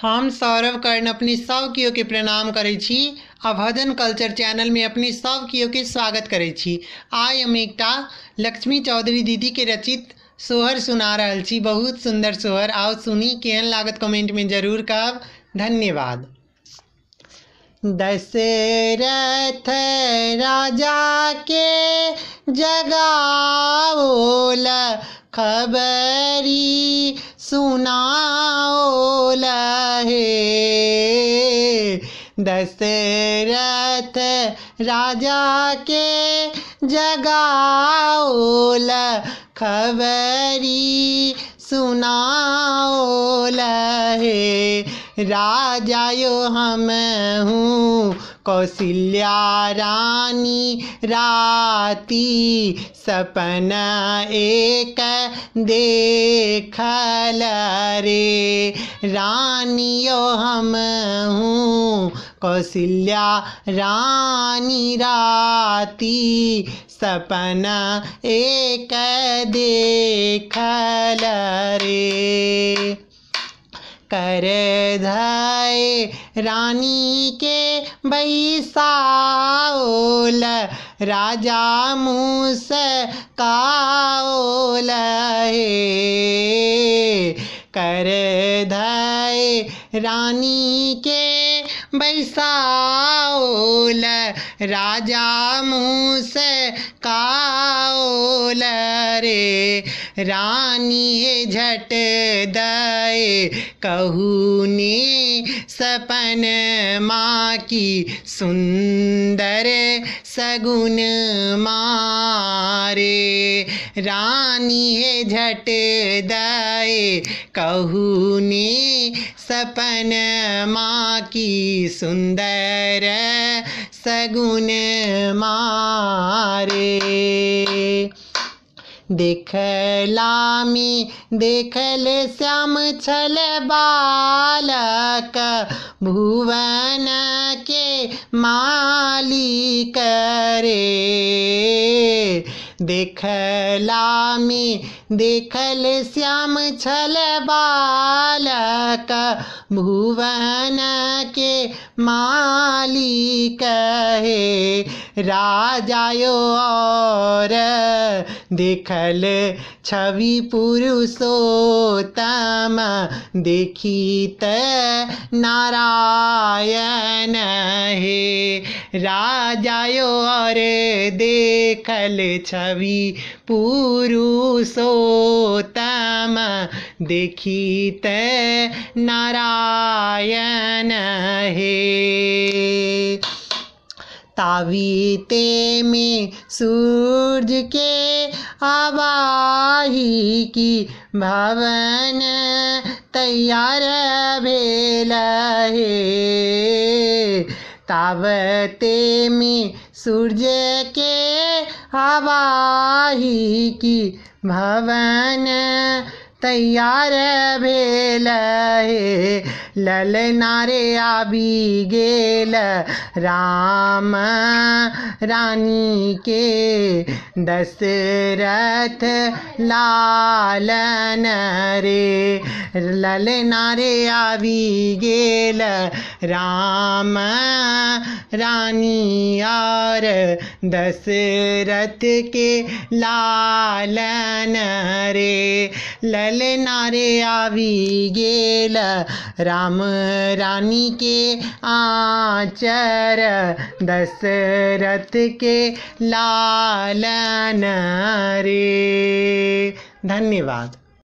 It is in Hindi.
हम सौरभ कर्ण अपनी सब कियो के प्रणाम करे छी आ भजन कल्चर चैनल में अपनी सब कियो के स्वागत करे छी हम एक लक्ष्मी चौधरी दीदी के रचित सोहर सुना रहा छी बहुत सुंदर सोहर आओ सुनी केहन लागत कमेंट में जरूर कह धन्यवाद दशरथ राजा के जगाओल खबरी सुनाओल रहे दशरथ राजा के जगाओल खबरी सुनाओल है राजा यो हम हूँ कौशल्या रानी राती सपना एक देखल रे रानी यो हम हूँ कौशल्या रानी राती सपना एक देखल रे कर धाय रानी के बैसाओल राजा मूस काओल कर धाय रानी के बैसाओल राजा मूस काओल रे रानी झट दए कहूने सपन माँ की सुंदर सगुन मारे रानी झट दए कहूने सपन माँ की सुंदर सगुन मारे दिखलामी देखल श्याम छल बालक भुवन के मालिक रे देखलामी देखल श्याम छल बालक भुवन के मालिक राजा यो और देखल छवि पुरुषोत्तम देखित नारायण है राजायो और देखल छवि पुरुषोत्तम देखित नारायण हे तावीते में सूर्य के आवाही की भवन तैयार भेल है तावते में सूर्य के हवाही की भवन तैयार भेल लल नारे रे आबि गेल राम रानी के दशरथ लालन रे लल नारे आबि गेल राम रानी और दशरथ के लाल रे लल नारे आवी गेल राम रानी के आचर दशरथ के लालन रे धन्यवाद